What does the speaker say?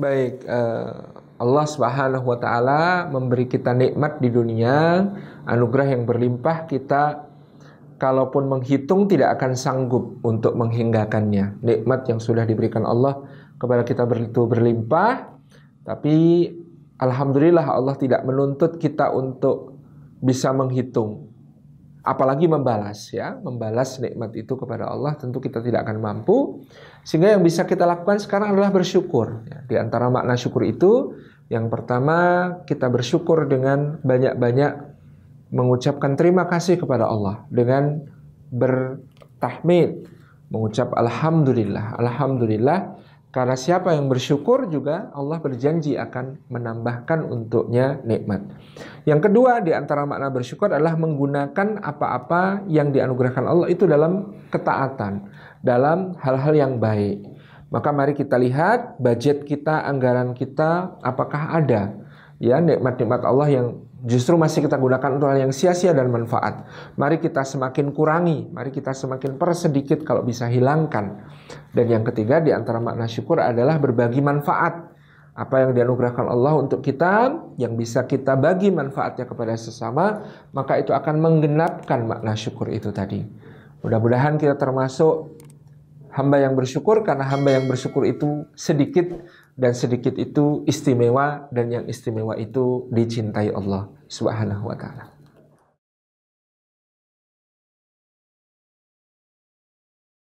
Baik, eh, Allah Subhanahu wa taala memberi kita nikmat di dunia, anugerah yang berlimpah kita kalaupun menghitung tidak akan sanggup untuk menghinggakannya. Nikmat yang sudah diberikan Allah kepada kita itu berlimpah, tapi alhamdulillah Allah tidak menuntut kita untuk bisa menghitung apalagi membalas ya, membalas nikmat itu kepada Allah tentu kita tidak akan mampu. Sehingga yang bisa kita lakukan sekarang adalah bersyukur. Ya, di antara makna syukur itu yang pertama kita bersyukur dengan banyak-banyak mengucapkan terima kasih kepada Allah dengan bertahmid, mengucap alhamdulillah. Alhamdulillah karena siapa yang bersyukur juga Allah berjanji akan menambahkan untuknya nikmat. Yang kedua di antara makna bersyukur adalah menggunakan apa-apa yang dianugerahkan Allah itu dalam ketaatan, dalam hal-hal yang baik. Maka mari kita lihat budget kita, anggaran kita apakah ada ya nikmat-nikmat Allah yang justru masih kita gunakan untuk hal yang sia-sia dan manfaat. Mari kita semakin kurangi, mari kita semakin persedikit kalau bisa hilangkan. Dan yang ketiga di antara makna syukur adalah berbagi manfaat. Apa yang dianugerahkan Allah untuk kita yang bisa kita bagi manfaatnya kepada sesama, maka itu akan menggenapkan makna syukur itu tadi. Mudah-mudahan kita termasuk hamba yang bersyukur karena hamba yang bersyukur itu sedikit dan sedikit itu istimewa dan yang istimewa itu dicintai Allah Subhanahu wa taala.